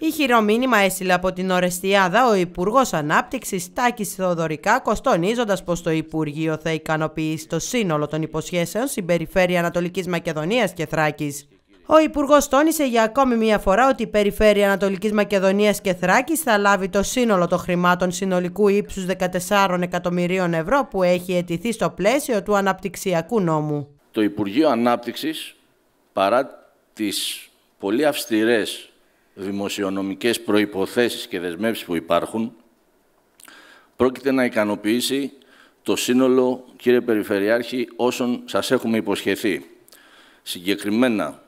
Ηχηρό μήνυμα έστειλε από την Ορεστιάδα ο Υπουργός Ανάπτυξης Τάκης Θεοδωρικά, κοστονίζοντας πως το Υπουργείο θα ικανοποιήσει το σύνολο των υποσχέσεων στην περιφέρεια Ανατολικής Μακεδονίας και Θράκης. Ο Υπουργός τόνισε για ακόμη μία φορά ότι η περιφέρεια Ανατολικής Μακεδονίας και Θράκης θα λάβει το σύνολο των χρημάτων συνολικού ύψους 14 εκατομμυρίων ευρώ που έχει αιτηθεί στο πλαίσιο του αναπτυξιακού νόμου. Το Υπουργείο Ανάπτυξης, παρά τις πολύ αυστηρές δημοσιονομικές προϋποθέσεις και δεσμεύσεις που υπάρχουν, πρόκειται να ικανοποιήσει το σύνολο, κύριε Περιφερειάρχη, όσων σας έχουμε υποσχεθεί. Συγκεκριμένα,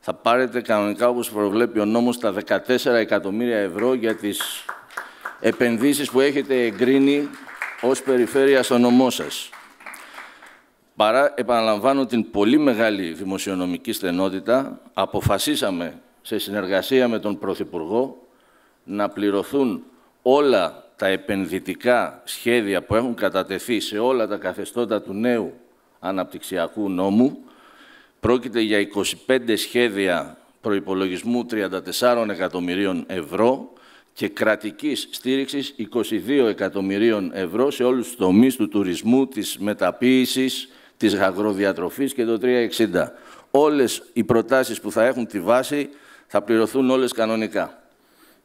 θα πάρετε κανονικά, όπως προβλέπει ο νόμος, τα 14 εκατομμύρια ευρώ για τις επενδύσεις που έχετε εγκρίνει ως Περιφέρεια στο νομό σας. Παρά, επαναλαμβάνω, την πολύ μεγάλη δημοσιονομική στενότητα, αποφασίσαμε σε συνεργασία με τον Πρωθυπουργό να πληρωθούν όλα τα επενδυτικά σχέδια που έχουν κατατεθεί σε όλα τα καθεστώτα του νέου αναπτυξιακού νόμου. Πρόκειται για 25 σχέδια προϋπολογισμού 34 εκατομμυρίων ευρώ και κρατικής στήριξης 22 εκατομμυρίων ευρώ σε όλους τους τομείς του τουρισμού, της μεταποίησης, της αγροδιατροφής και το 360. Όλες οι προτάσεις που θα έχουν τη βάση θα πληρωθούν όλες κανονικά.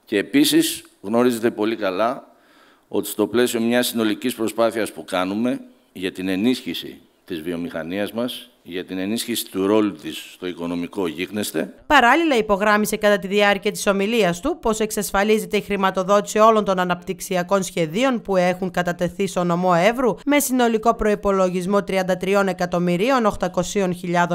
Και επίσης γνωρίζετε πολύ καλά ότι στο πλαίσιο μιας συνολικής προσπάθειας που κάνουμε για την ενίσχυση της βιομηχανίας μας για την ενίσχυση του ρόλου της στο οικονομικό γίγνεσθε. Παράλληλα υπογράμμισε κατά τη διάρκεια της ομιλίας του πως εξασφαλίζεται η χρηματοδότηση όλων των αναπτυξιακών σχεδίων που έχουν κατατεθεί στο νομό Εύρου με συνολικό προϋπολογισμό 33.800.000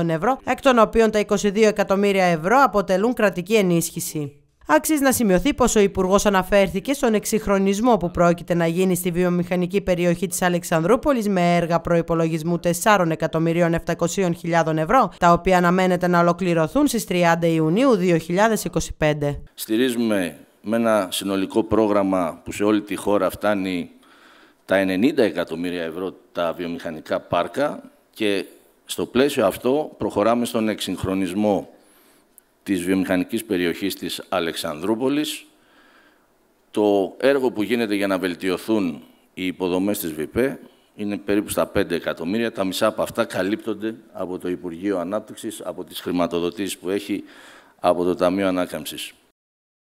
ευρώ, εκ των οποίων τα 22 εκατομμύρια ευρώ αποτελούν κρατική ενίσχυση. Αξίζει να σημειωθεί πως ο Υπουργός αναφέρθηκε στον εξυγχρονισμό που πρόκειται να γίνει στη βιομηχανική περιοχή της Αλεξανδρούπολης με έργα προπολογισμού 4.700.000 ευρώ, τα οποία αναμένεται να ολοκληρωθούν στις 30 Ιουνίου 2025. Στηρίζουμε με ένα συνολικό πρόγραμμα που σε όλη τη χώρα φτάνει τα 90 εκατομμύρια ευρώ τα βιομηχανικά πάρκα και στο πλαίσιο αυτό προχωράμε στον εξυγχρονισμό της βιομηχανικής περιοχής της Αλεξανδρούπολης, το έργο που γίνεται για να βελτιωθούν οι υποδομές της ΒΠΕ είναι περίπου στα 5 εκατομμύρια. Τα μισά από αυτά καλύπτονται από το Υπουργείο Ανάπτυξης, από τις χρηματοδοτήσεις που έχει από το Ταμείο Ανάκαμψης.